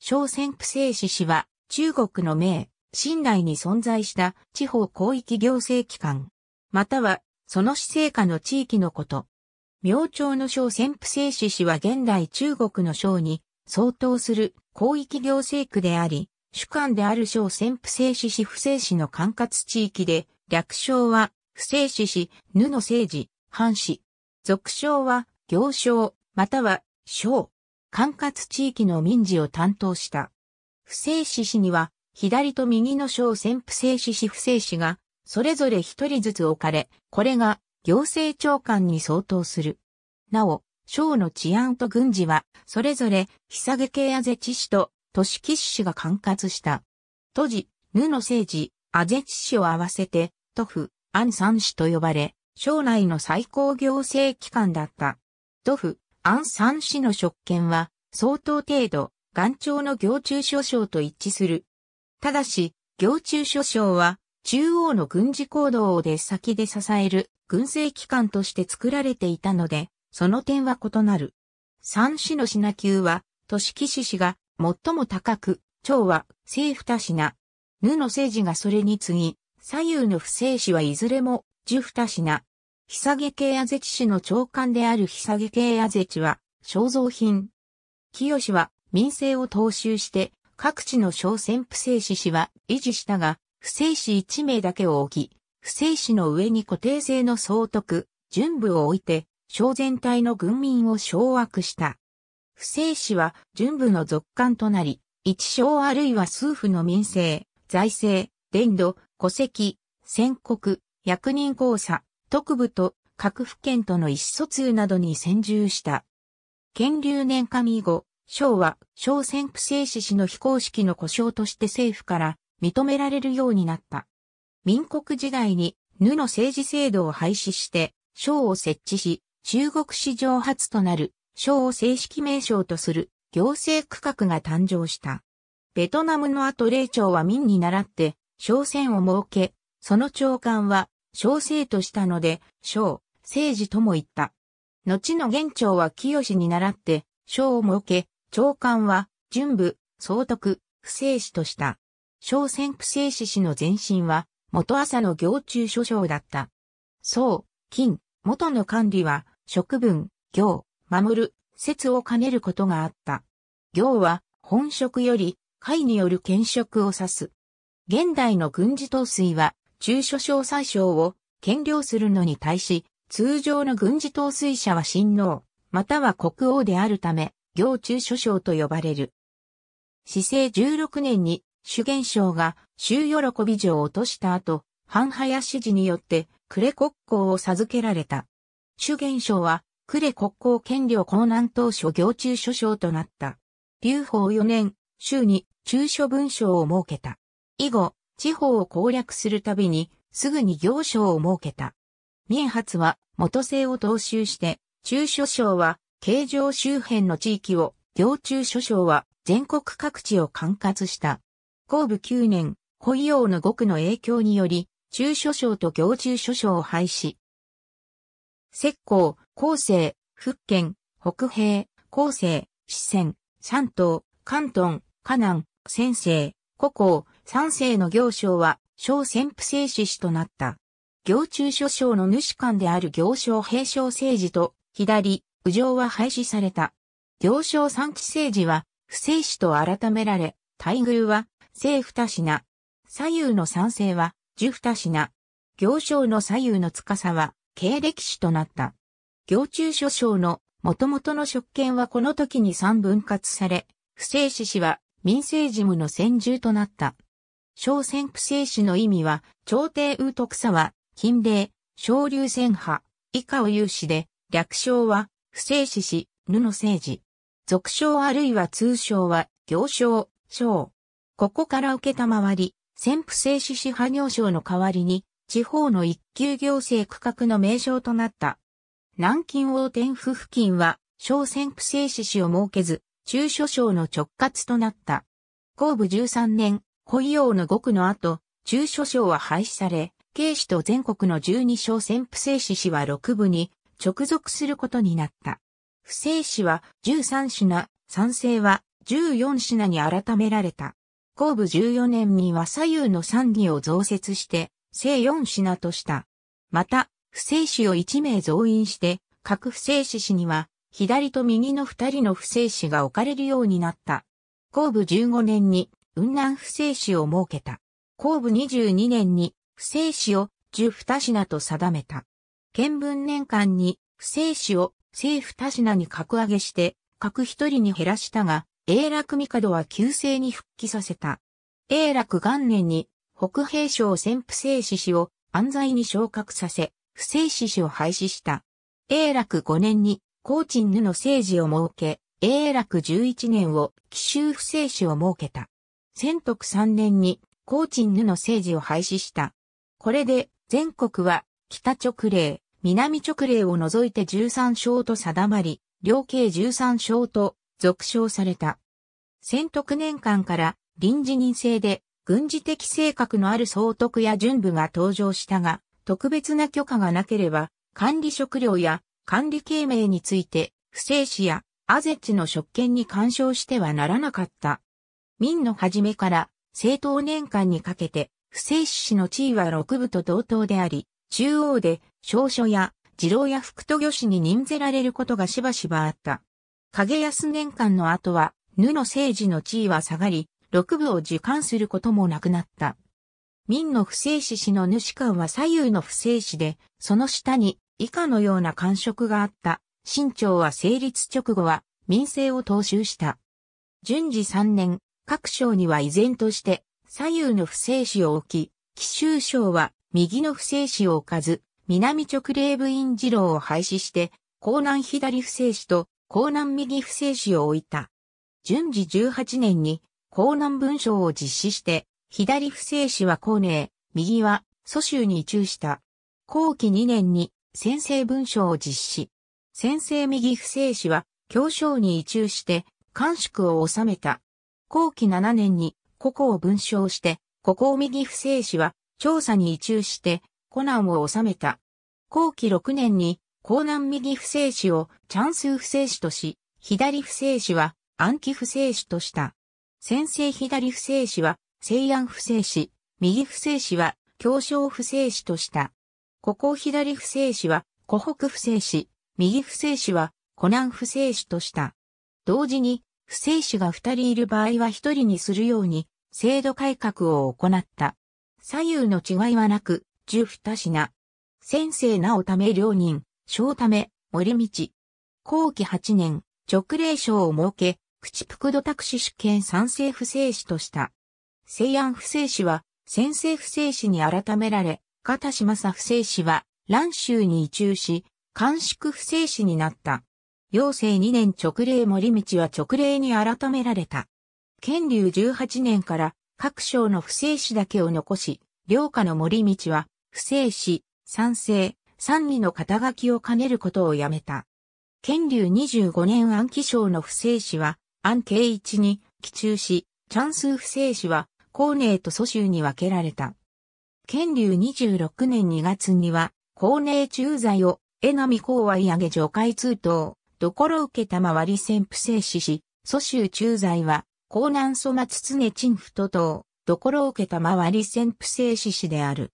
小仙区聖史氏は、中国の名、信内に存在した地方広域行政機関、または、その市政下の地域のこと。明朝の小仙府聖史氏は現代中国の省に相当する広域行政区であり、主管である小仙府聖史氏不正市の管轄地域で、略称は、不正史氏、ぬの政治、藩市。俗称は、行省、または、省。管轄地域の民事を担当した。不正死氏には、左と右の小選不正死氏不正死が、それぞれ一人ずつ置かれ、これが行政長官に相当する。なお、省の治安と軍事は、それぞれ、久げ系あぜ知氏と、都市騎士が管轄した。都事、ぬの政治、あぜ知氏を合わせて、都府、安三氏と呼ばれ、省内の最高行政機関だった。都府、アン・氏の職権は、相当程度、眼長の行中諸将と一致する。ただし、行中諸将は、中央の軍事行動を出先で支える軍政機関として作られていたので、その点は異なる。三市の品級は、都市騎士氏が最も高く、長は政府多品。ぬの政治がそれに次ぎ、左右の不正氏はいずれも、十二品。久毛系アゼチ氏の長官である久毛系アゼチは、肖像品。清は民政を踏襲して、各地の小選不正士氏は維持したが、不正氏一名だけを置き、不正氏の上に固定性の総督、準部を置いて、小全体の軍民を掌握した。不正氏は準部の続官となり、一小あるいは数府の民政、財政、伝土、戸籍、宣告、役人交差、特部と各府県との意思疎通などに専従した。建立年上以後、省は、小選区政史氏の非公式の故障として政府から認められるようになった。民国時代に、ヌの政治制度を廃止して、省を設置し、中国史上初となる、省を正式名称とする、行政区画が誕生した。ベトナムの後霊長は民に倣って、商船を設け、その長官は小生としたので、小、聖治とも言った。後の元朝は清に倣って、小を設け、長官は、準部、総督、不正士とした。小戦不正士氏の前身は、元朝の行中諸将だった。宋、金、元の管理は、職分、行、守る、説を兼ねることがあった。行は、本職より、会による兼職を指す。現代の軍事統帥は、中所小宰相を兼領するのに対し、通常の軍事統帥者は親王、または国王であるため、行中所小と呼ばれる。市政16年に主元省が州喜び城を落とした後、半林氏によって呉国交を授けられた。主元省は呉国交権領江南当初行中所小となった。劉邦4年、州に中所文章を設けた。以後、地方を攻略するたびに、すぐに行省を設けた。重発は元政を踏襲して、中所省は京城周辺の地域を、行中所省は全国各地を管轄した。後部9年、古陽の五の影響により、中所省と行中所省を廃止。石膏、厚生、福建、北平、厚生、四川、山東、関東、河南、先生、古港、三世の行商は、小潜伏政志士となった。行中諸将の主官である行商平商政治と、左、右上は廃止された。行商三地政治は、不正史と改められ、大宮は、正二品。左右の三世は、十二品。行商の左右の司は、経歴史となった。行中諸将の、元々の職権はこの時に三分割され、不正史氏は、民政事務の専従となった。小戦区制止の意味は、朝廷右徳佐は、近礼、小流戦派、以下を有志で、略称は、不正死し、ぬの政治。俗称あるいは通称は、行商、商。ここから受けたまわり、先府制止支派行商の代わりに、地方の一級行政区画の名称となった。南京王天府付近は、小先府制止市を設けず、中諸省の直轄となった。後部13年、保養の5区の後、中諸省は廃止され、警視と全国の12省先不正史氏は6部に直属することになった。不正史は13品、賛成は14品に改められた。後部14年には左右の賛議を増設して、正4品とした。また、不正史を1名増員して、各不正史氏には、左と右の2人の不正史が置かれるようになった。後部15年に、雲南不正史を設けた。後部22年に不正史を十二品と定めた。建文年間に不正史を正二品に格上げして、各一人に減らしたが、永楽帝は旧性に復帰させた。永楽元年に北平省潜不正史史を安在に昇格させ、不正史史を廃止した。永楽五年に高鎮布の政治を設け、永楽十一年を奇襲不正史を設けた。宣徳3年に、高鎮ヌの政治を廃止した。これで、全国は、北直令、南直令を除いて13省と定まり、両計13省と、続称された。宣徳年間から、臨時任制で、軍事的性格のある総督や準部が登場したが、特別な許可がなければ、管理食料や管理形名について、不正死やアゼチの職権に干渉してはならなかった。民の初めから、政党年間にかけて、不正氏の地位は六部と同等であり、中央で、少書や、次郎や副都御氏に任ぜられることがしばしばあった。影安年間の後は、ぬの政治の地位は下がり、六部を受管することもなくなった。民の不正死氏の主官は左右の不正死で、その下に以下のような感触があった。新朝は成立直後は民政を踏襲した。順次三年、各省には依然として左右の不正紙を置き、奇襲省は右の不正紙を置かず、南直霊部院二郎を廃止して、江南左不正紙と江南右不正紙を置いた。順次18年に江南文章を実施して、左不正紙は高寧、右は蘇州に移住した。後期2年に先生文章を実施。先生右不正紙は京章に移住して、官縮を収めた。後期7年に古こを文章して、古を右不正氏は調査に移住して湖南を治めた。後期6年に江南右不正氏をチャンス不正氏とし、左不正氏は暗記不正氏とした。先生左不正氏は西安不正氏、右不正氏は教商不正氏とした。ここ左不正氏は湖北不正氏、右不正氏は湖南不正氏とした。同時に不正士が二人いる場合は一人にするように、制度改革を行った。左右の違いはなく、十二品。先生なおため両人、小ため、森道。後期八年、直令賞を設け、口プ土託司主権賛成不正士とした。西安不正士は、先生不正士に改められ、片島正不正士は、蘭州に移住し、監宿不正士になった。陽正2年直令森道は直令に改められた。建立18年から各省の不正史だけを残し、両家の森道は不正史、賛成、賛美の肩書きを兼ねることをやめた。建立25年暗記省の不正史は安慶一に寄中し、チャンス不正史は高寧と蘇州に分けられた。建立26年2月には高寧駐在を江波公和上げ除海通等。どころ受けたまわり潜伏制止し、蘇州駐在は、江南蘇松常陳夫と等、どころ受けたまわり潜伏制止士である。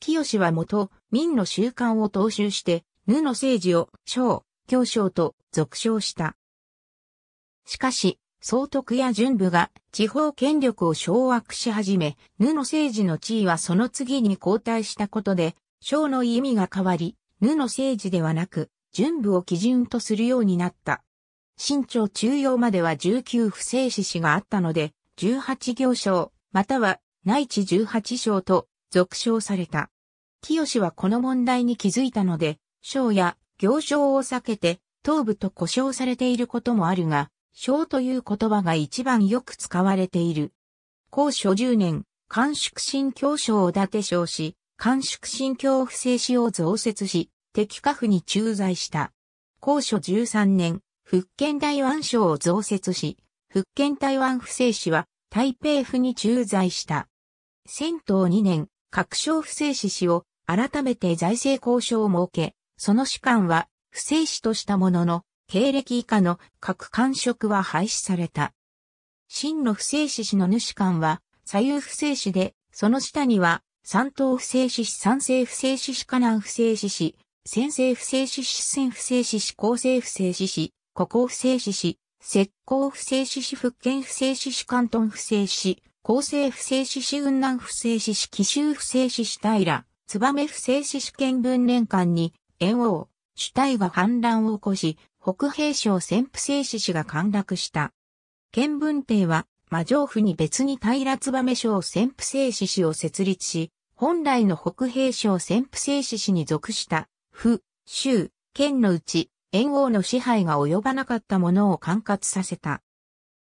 清は元、民の習慣を踏襲して、布の政治を、小、教省と、続称した。しかし、総督や巡部が地方権力を掌握し始め、布の政治の地位はその次に交代したことで、小の意味が変わり、布の政治ではなく、準部を基準とするようになった。清朝中央までは19不正死史があったので、18行章、または内地18章と続称された。清はこの問題に気づいたので、章や行章を避けて、頭部と呼称されていることもあるが、章という言葉が一番よく使われている。高所10年、官縮新教章を立て称し、官縮新教不正史を増設し、敵下府に駐在した。高所13年、福建台湾省を増設し、福建台湾府政市は台北府に駐在した。戦闘2年、各省府政市市を改めて財政交渉を設け、その主官は不正死としたものの、経歴以下の各官職は廃止された。真の不正死氏の主官は、左右不正死で、その下には、三等不正死士、三政不正死士、河南不正死士、先生不正死死線不正死死後成不正死死、古行不正死死、石膏不正死死福建不正死死関東不正死、後成不正死死雲南不正死死紀州不正死死平、燕不正死死県文連間に、炎王、主体は反乱を起こし、北平省潜不正死死が陥落した。県文帝は、魔城府に別に平燕省潜不正死死を設立し、本来の北平省潜不正死死に属した府、州、県のうち、燕王の支配が及ばなかったものを管轄させた。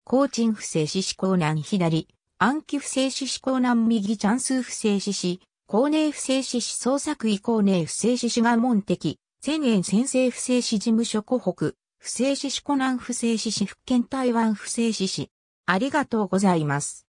高鎮不正志士江南左、暗記不正志士江南右チャンス不正志士、高寧不正志士捜索以降寧不正志士が門敵、千円先生不正志事務所湖北、不正志士湖南不正志士福建台湾不正志士。ありがとうございます。